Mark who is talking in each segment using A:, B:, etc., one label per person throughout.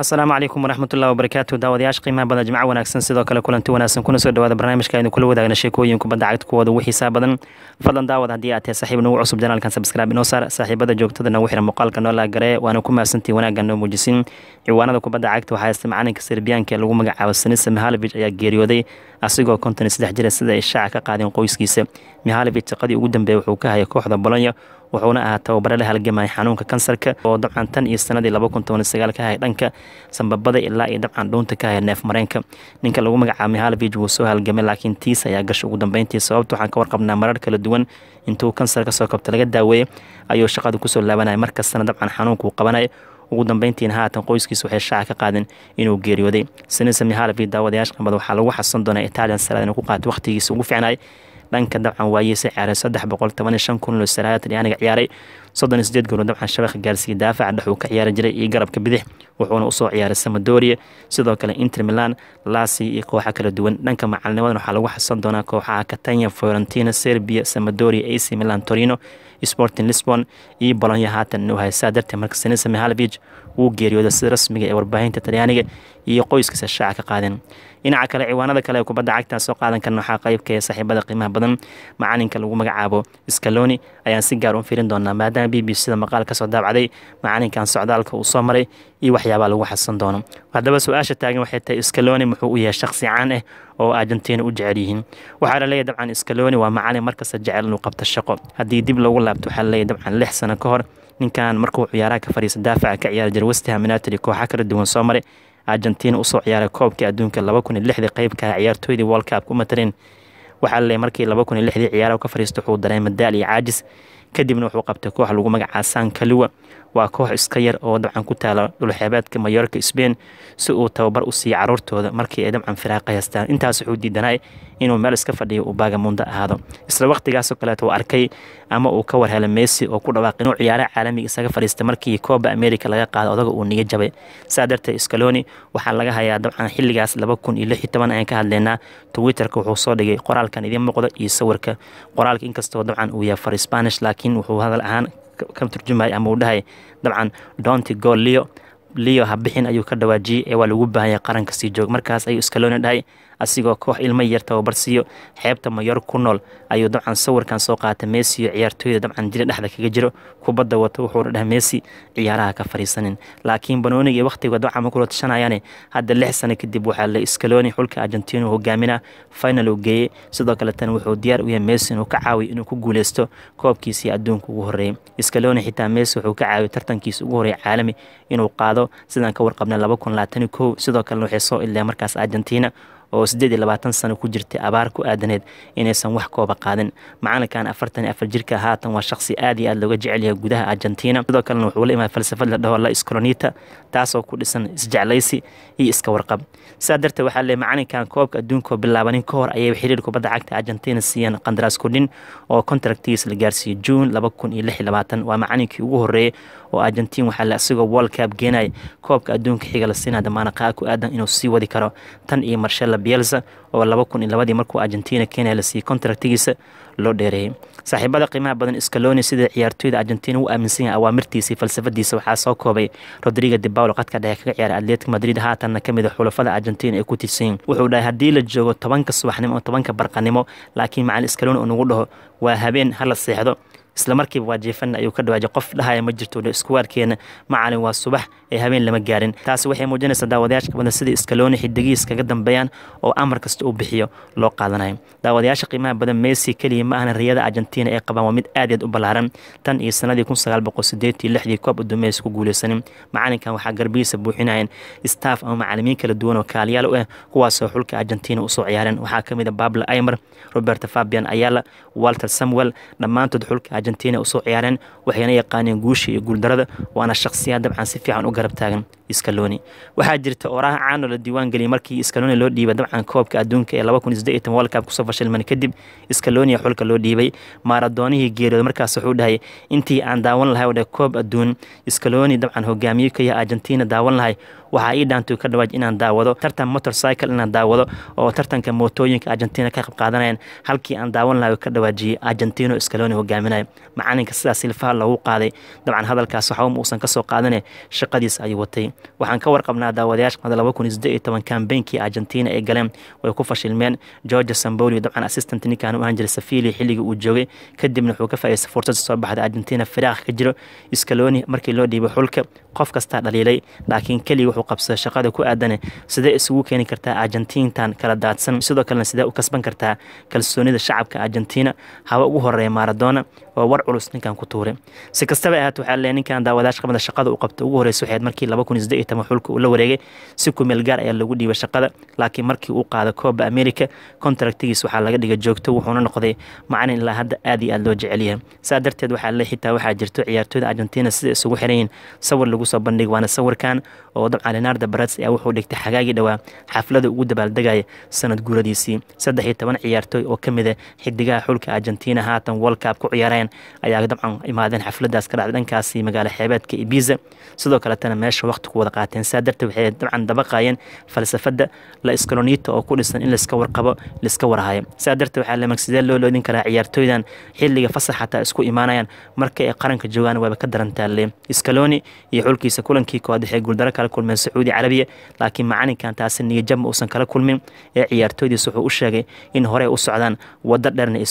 A: asalaamu calaykum waraxmatullahi wabarakaatu daawadayaasha qiimaha badan jimca wanaagsan sidoo kale kulanti wanaagsan kuna soo dhawaada barnaamijka aynu kula wadaagna sheekooyin kubadda cagta kuwooda ugu xiisaa badan fadlan daawad haddii aad tahay saaxiib nagu cusub janaalkan sabskraib inoo saar saaxiibada joogtada nagu xiran muuqaalka noo laagaree waana ku mahadsantii wanaaga noo muujisin ciwaanada kubadda cagta waxaa haysta macalinka serbiyaanka ee lagu magacaabo sanisa mihalovic ayaa geeriyooday asigoo konton iyo saddex jira sida ay shaaca ka qaadeen qoyskiisa mihalovic qadii ugu dambeeyey wuxuu ka hayay kooxda bolonya wuxuuna ahaa tababare la halgamaya xanuunka kansarka oo dabcan tan iyo sanadii ka ahay dhanka sambabada ilaa iyo dabcan dhuunta ka ahay neef mareenka ninka lagu magacaamay halvij wuu soo halgamay laakiin tiis ayaa gasha ugu dambeyntii sababta waxaan ka warqabnaa marar kala duwan intuu kansar soo kabta laga daaweeyey ayuu shaqada kusoo laabanaya markastana dabcan xanuunka uu qabanaya ugu dambeyntiina haatan qoyskiisa waxay shaaca ka qaadeen inuu geeriyooday sani sami daawadayaasha qamada waxaa lagu xasan doonaa italian saraad inuu ku qaatay wakhtigiisa ugu fiicnay dhanka dabcan waayey si ciyaaray saddex boqol toban iyo shan kun lo salaatan aniga ciyaaray soddon iyo sideed goolo dabcan shabakh gaarsiiya daafaca dhexuu ka ciyaari jiray iyo garabka bidix wuxuuna usoo ciyaaray samadoria sidoo kale inter milan lasi iyo kooxa kala duwan dhanka macalinimadan waxaa lagu xasan doonaa kooxaha katanya forentina serbia samadoria ac milan torino sporting lisbon iyo bolonya haatan uhaysaa dartee marka senisa mihalovic wuu geeriyooday sida rasmiga ah ee warbaahinta talyaaniga iyo qoyskiisa shaaca ka qaadeen dhinaca kale ciwaanada kale ee kubadda cagta soo qaadan karna waxaa qaybka ee ah saaxiibada qiimaha badan macalinka lagu magacaabo scaloni ayaan si gaar ah u fiirin doonaa maadaama b b sida maqaal ka soo macalinkan socdaalka uu soo maray iyo waxyaabaa lagu xasan doono haddaba su-aasha taagan waxay tahay scaloni muxuu u yahay shakhsi caan ah oo argentina u jecel yihiin waxaa la leeyahy dabcan scaloni waa macalin markasta jecel inuu qabto shaqo haddii dib loogu laabto waxaa la leeyahy dabcan lix sano ka hor ninkan markuu ciyaaraha ka fadhiista daafaca ka ciyaari jira westham united kooxa kala duwan soo maray argentina usoo ciyaaray koobkii adduunka qeyb qaybkaha ah, ciyaartooydii wolkab ku waxaa waxaale markii ciyaara ka fariista wuxuu dareema daal iyo caajis kadibna wuxuu qabtay koox lagu magacaa san kaliwa waa koox iska yar oo dabcan ku taala dhulxeebeedka mayoorka sbain si uu tababar u siiya caruurtooda markii ay dabcan firaaqa haystaan intaas wuxuu diidanay inuu meel iska fadhiyo uu baagamunda ahaado isla waqtigaasoo kaleet uu arkay ama uu ka warhelay meesi oo ku dhawaaqay inuu ciyaaraha caalamiga isaga fadhiista markii kooba america laga qaado odaga uu niga jabay saa darteed scaloni waxaa laga hayaa dabcan xilligaas laba kun iyo lix iyo toban ayaan ka hadlaynaa twitterka wuxuu soo dhigay qoraalkan idiin muuqda iyo sawirka qoraalka inkastoo dabcan uu yahay far sbaanish laakiin wuxuu hadal ahaan ka turjumay ama uu dhahay dabcan donti gool leo leo ha bixin ayuu ka dhawaajiyey ee waa lagu baahanyay qaranka sii joog markaas ayuu scaloni dhahay asigoo koox ilmo yar tababarsiiyo xeebta mayor ku nool ayuu dabcan sawirkan soo qaatay meesiyo ciyaartooyda dabcan jiri dhexda kaga jiro kubadda wato wuxuuna dheh meesi ciyaaraha ka fariisanin laakiin banooniga wakhtiga dabcan ma kula hadda lix sano kadib waxaa la iskalooni xulka argentina hogaaminah final uu geeyey sidoo kale wuxuu diyaar u yahay meesi inuu ka caawiyo inuu ku guuleysto koobkiisii adduunka ugu horreeyay iskalooni xitaa meesi wuxuu ka caawiyo tartankiisa ugu horreeya caalami inuu qaado sidaan ka warqabnay sidoo kalena waxay soo illeen markaas argentina oo siddeed iyo labaatan sano ku jirtay abaar ku aadaneed inaysan wax kooba qaadin macalinkan afartan iyo afar jirka haatan waa shakhsi aad iyo aad looga jecel yahay gudaha argentina sidoo kalena wuxuu la imaada falsafad la dhaho la iskolonita taasoo ku dhisan isjeclaysi iyo iska warqab sidaa darteed waxaa leeyahy macalinkan koobka adduunka bilaabanin ka hor ayay xiriir kubadda cagta argentina siiyeen qandaraas kudhin oo kontraktigiisa la gaarsiiyey juun laba kun iyo lix iyo labaatan waa macalinkii ugu horreeyey oo argentin waxaa le isagoo world cup geenaya koobka adduunka xiga la siinaya damaana ku aadan inuu sii wadi karo tan iyo marshe la bielsa oo laba kun iyo labadii markuu argentina kenya la siiyey kontaragtigiisa loo dheereeyey saaxiibada qiimaha badan scaloni sida ciyaartoyda argentina u aaminsan yahay awaamirtiisii falsafadiisa waxaa soo koobay rodriga de paolo qadka dhexe kaga ciyaaray atletic madrid haatanna ka mid a ah xulafada argentina ay ku tiirsan yihin wuxuu dhahay haddii la joogo tobanka subaxnimo oo tobanka barqanimo laakiin macalin scaloni uu nagu dhaho waa habeen hala seexdo isla markiiba waa jeefan ayuu ka dhawaajay qof dhahaya ma jirto iskuwaadkeena macalin waa subax ee habeen lama gaarin taasi waxay muujinaysaa daawadayaasha badan sidii iskalooni xidigiis kaga dambeeyaan oo amar kasta uu bixiyo loo qaadanayo daawadayaasha qiimaha badan meesi keliya ma ahna riyada argentina ee qabaan waa mid aad aad u ballaaran tan iyo sanadii kun sagaal boqol sideed lixdii koob udumeysa ku guulaysanin macalinkan waxaa garbihiisa buuxinayeen staff ama macalimiin kala duwan oo kaaliyaal u ah kuwaasoo xulka argentina usoo ciyaareen waxaa ka mid a ah babla aymer roberto fabian ayala walter samuel dhammaantood xulka argentina usoo ciyaareen waxayna yaqaaneen guusha iyo guuldarada waana shakhsiyaad dabcan si fiican u garab taagan iskalooni waxaa jirta oraah caanoo la diiwaangeliyay markii iskalooni loo dhiibay dabcan koobka adduunka ee worldcup kusoo fashilman kadib iskalooni xulka loo dhiibay maaradoonihii geeriyooda markaas wuxuu dhahay intii aan daawan lahay odhe koob adduun iskalooni dabcan hogaamiyo ka yahay argentina daawan lahay waxaa ii dhaantu ka dhawaaj inaan daawado tartan motorcycle inaan daawado oo tartanka mootooyinka argentina ka qayb halkii aan daawan lahayo ka dhawaajiyey argentino iskalooni hogaaminayo macalinka sidaas silfaha loogu qaaday dabcan hadalkaas waxba ma uusan kasoo qaadane shaqadiis ayuu watay waxaan ka warqabnaa daawadayaashooda laba kun sideed iyo toban kambeynkii argentina ay galeen way ku fashilmeen georgia samboli dabcan assistant ninkan u ahaan jiray xilligii uu joogay kadibna wuxuu ka faa'iidaysa fursad soo baxda argentina firaaq ka jiro scaloni markii loo dhiibay xulka qof kastaa dhaliilay laakiin keligii wuxuu qabsaday shaqada ku aadane sidee isugu keeni kartaa argentintan kala daadsan sidoo kalena sidee u kasban kartaa kalsoonida shacabka argentina haba ugu horeeya maradona oo war culus ninkan ku tuuray si kastaba ahaat waxaa le ninkan daawadayash qabada shaqada u qabta ugu horeysa waxayd markii laba kun wednesday iyo toban xulka uu la wareegay si kumeel gaar ayaa lagu dhiibay shaqada laakiin markii uu qaada kooba america kontaractigiis waxaa laga dhigay joogto wuxuuna noqday macalin ilaa hadda aad iyo aad loo jecelyahay saa darteed waxaa le xitaa waxaa jirto ciyaartooyda argentina sida isugu xiranyihin sawir lagu soo bandhig waana sawirkan oo damca lenaarda barats ayaa wuxuu dhigtay xagaagii dhowaa xaflada ugu dabaaldegaya sanad guuradiisii saddex iyo toban ciyaartooy oo ka mida ah xidigaha xulka argentina haatan walkaab ku ciyaareen ayaa damcan imaadeen xafladaas ka dhacday dhankaasi magaalo xeebeedka ibiza sidoo kaletana meesha waqti ku wada qaateen saa darteed waxay dabcan dabaqayeen falsafada la iskaloniita oo ku dhisan in laiska warqabo laiska warhayo saa darteed waxaa lamarsidee loo loodin karaa ciyaartooydan xilliga fasax xataa isku imaanayaan marka ay qaranka joogaan waaba ka darantaalle iskaloni iyo xulkiisa kulankii kooxd waxay guuldaro kala kulmeen sacuudi carabiya laakiin macalinkan taasi niyajabma uusan kala kulmin ee ciyaartooydiis wuxuu u sheegay in horey u socdaan waddo dheerna ay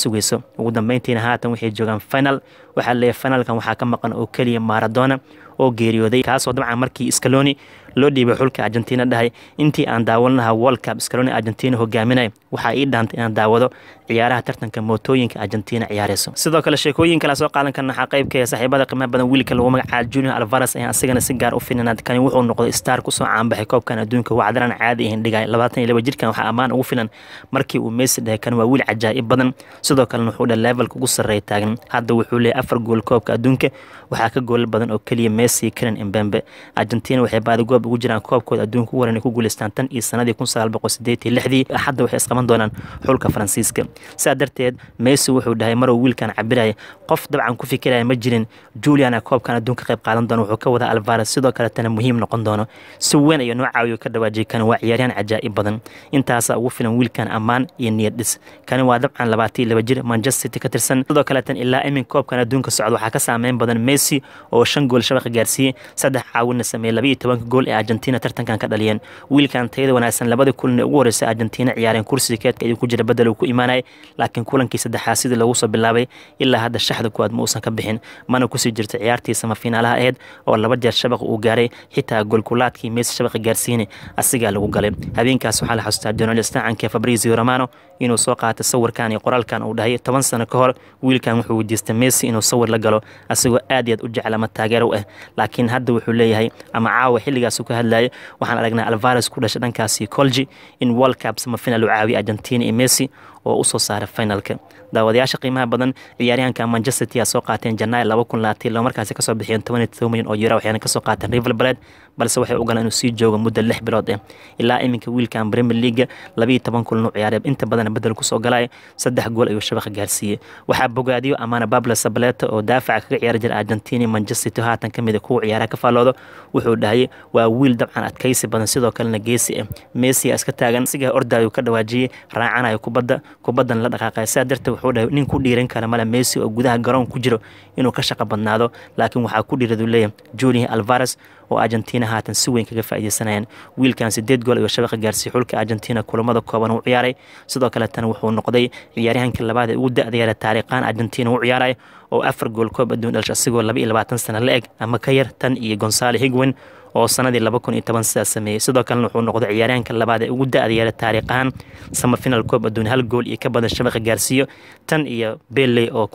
A: ugu dambeyntiina haatan waxay joogaan final waxaa leeyahy finalkan waxaa ka maqan oo keliya maradona oo geeriyooday kaasoo dabcan markii scaloni loo dhiibay xulka argentina dhahay intii aan daawanaha wolcab scaloni argentina hogaaminay waxaa ii dhaantay inaan daawado ciyaaraha tartanka mootooyinka argentina ciyaareyso sidoo kale sheekooyinkalaa soo qaadan karna waxaa qaybka ee saaxiibada qiimaha badan wiilka lagu magacaaba junior alvares ayaan asagana si gaar u filinad kani wuxuu noqday star kusoo caanbaxay koobkan adduunka wacdaran caadi ahayn dhigay labaatan iyo laba jirkan waxaa ammaan ugu filan markii uu meesi dhahay kan waa wiil cajaa'ib badan sidoo kalena wuxuu dha levelka ugu sarreeya taagan hadda wuxuu leeyahy afar gool koobka adduunka waxaa ka goolal badan oo keliya messi kanan embembe argentina waxay baadagoob koob ugu jiraan koobkooda adduunka ugu horreyn ku guuleystaan tan iyo sanadii kun sagaal boqol siddeed lixdii axadda waxay isqaban doonaan xulka faransiiska sidaa darteed meesi wuxuu dhahay marow wiilkan cabiraya qof dabcan ku fikiraya ma jirin juliana koobkan adduunka qayb qaadan doona wuxuu ka wadaa alvares sidoo kaletana muhiim noqon doono si weyn ayuu noo caawiyo ka dhawaajiyay kan waa ciyaaryahan cajaa'ib badan intaasaa ugu filan wiilkan ammaan iyo niyad dhis kani waa dabcan labaatan laba jir manchester city ka tirsan sidoo kaletan ilaa imin koobkan adduunka socda waxaa ka saameyn badan messi oo shan gool shabaqa gaarsiiyey saddex caawinna sameeyey laba iyo tobanka gool ee argentina tartankan ka dhaliyeen wiilkan tayada wanaagsan labadii kulan ugu horreysay argentina ciyaareen kursiga keedka idinku jira bedel uu ku imaanayay laakiin kulankii saddexaad sidii lagu soo bilaabay ilaa hadda shaxda kuwaad ma uusan ka bixin mana kusii jirta ciyaartii samafiinaalaha ahayd oo laba jeer shabaq uu gaaray xitaa golkulaadkii mees shabaqa gaarsiinay asigaa lagu galay habeenkaas waxaa la xasuustaa donalstacanka fabrizio romano inuu soo qaatay sawirkan iyo qoraalkan uu dhahay toban sano ka hor wiilkan wuxuu weydiistay messi inuu sawir la galo asigoo aad iyaad u jecel ama taageero u ah eh, laakiin hadda wuxuu leeyahay ama caawa xilligaas markaasuu ka hadlayay waxaan aragnaa alvares ku dhashay dhankaasi colji in world cup samafinal u caawiyay argentina iyo messi oo usoo saara finalka daawadayaasha qiimaha badan ciyaaryahanka manchester city a soo qaateen janaayo laba kun labaatan ilo markaasi kasoo bixiyeen toban iyo toban milyan oo yiro waxayna kasoo qaateen rival baled balse waxay ogolaan inuu sii joogo muddo lix bilood eh ilaa iminka wiilkan premier leaga labiiyo toban kulnu ciyaarey inta badan bedel kusoo galaya saddex gool ayuu shabaqa gaarsiiyey waxaa bogaadiyo amaana bablo sabaleta oo daafaca kaga ciyaari jira argentina manchester city haatan kamid a ah kuwa ciyaaraha ka faallooda wuxuu dhahayay waa wiil dabcan adkaysi badan sidoo kalena geesi ah eh. messi iska taagan sigaa ordaayu ka dhawaajiyey raacanayo kubadda kubadan la dhaqaaqay sidaa darteed wuxuu dhahay nin ku dhiiran kara male messi oo gudaha garoon ku jiro inuu ka shaqo badnaado laakiin waxaa ku dhiiradu leeyahay junior alvares oo argentina haatan si weyn kaga faa'iideysanayaan wiilkan sideed gool ayuu shabaqa gaarsiiyey xulka argentina kulamada kooban u ciyaaray sidoo kaletana wuxuu noqday ciyaaryahanka labaad ee ugu da-da yara taariikhan argentina u ciyaaray oo afar gool koob adduun dhalash asigoo laba iyo labaatan sano la eg ama ka yar tan iyo gonsalo higwen oo sanadii sidaas sameeyey sidoo kalena wuxuu noqday ciyaaryaanka labaad ee ugu da-da yaray taariikh ahaan samafinal koob adduun hal gool iyo ka badan shabaqa gaarsiiyo tan iyo belley oo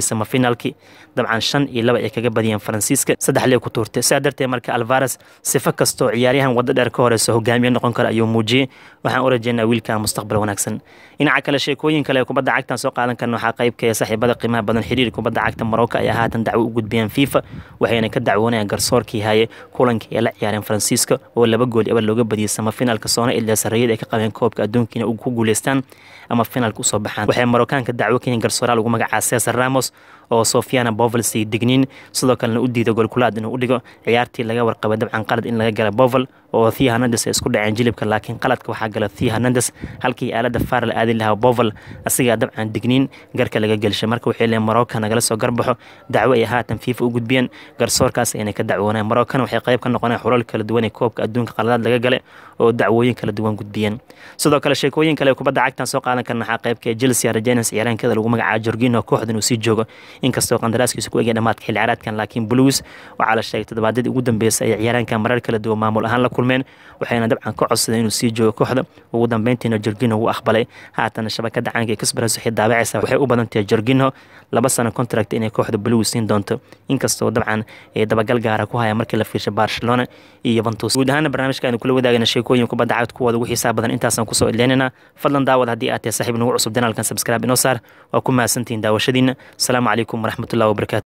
A: samafinalki dabcan shan iyo laba ay kaga badiyeen faransiiska saddexlee ku tuurtay sidaa darteed marka alvares sifo kastoo ciyaaryahan waddo dheer ka horeysa hogaamiye noqon kara ayuu muujiyey waxaan u rajeynaa wiilka mustaqbal wanaagsan dhinaca kale sheekooyin kale kubadda cagtan soo qaadan karna waxaa qaybkaya ah saaxiibada qiimaha badan xiriir kubadda cagta marocco ay ahaatan dacwo u gudbiyeen fifa waxayna ka dacwoonayaan garsoorkii haye kulankii ay la ciyaareen faransiiska oo laba gool abal looga badiyey sama finaalka soona ilaa sarreeyada ay ka qabeen koobka adduunkiina ku guuleystaan ama finaalka usoo baxaan waxay marookaanka dacwo garsooraal ugu magacaa cesar ramos oo sofiana bovel sii dignin sidoo kalena u diida golkulaad inuu u dhigo ciyaartii laga warqabay dabcan qalad in laga gala bovel oo thia hanandes ay isku dhaceen jilibka laakiin qaladka waxaa gala thia hanandes halkii aalada faar la aadi lahaa bovel asigaa dabcan digniin garka laga gelshay marka waxay leeyiin marocco nagala soo garbaxo dacwo ay haatan fiifa u gudbiyeen garsoorkaas ayna ka dacwooneen maroccana waxay qayb ka noqoneen xulal kala duwan ee koobka adduunka qaladaad laga gale oo dacwooyin kala duwan gudbiyeen sidoo kale sheekooyin kale kubadda cagtan soo qaadan karna waxaa qaybka ee ah chelsea regenes ciyaareenkeeda lagu magacaabo jorgino kooxdan uu sii joogo inkastoo qandaraaskiisa ku egya dhamaadka xilli caraadkan laakiin blues waxaa la sheegay toddobaadyadii ugu dambeysay ay ciyaaraanka marar kala duwan maamul ahaan la kulmeen waxayna dabcan ka codsadeen inuu sii joogo kooxda ugu dambeyntiina jorgino wuu aqbalay haatana shabakada caanka ee kasbaras waxay daabacaysaa waxay u badantahay jorgino laba sano contract inay kooxda blues siin doonto inkastoo dabcan ay dabagal gaara ku haya markii la fiirshay barcelona iyo yuventus guud ahaana barnaamijka kula wadaagayna sheekooyin kubadda cagta kuwooda ugu xiisaa badan intaasaan kusoo idleynayna fadlan daawad haddii aad tahay saaxiib nagu cusub janaalkan sabscribe inoo saar waa ku mahadsantihiin daawashadiina asalaamu calaykum calaykum waraxmatullahi wabarakaatu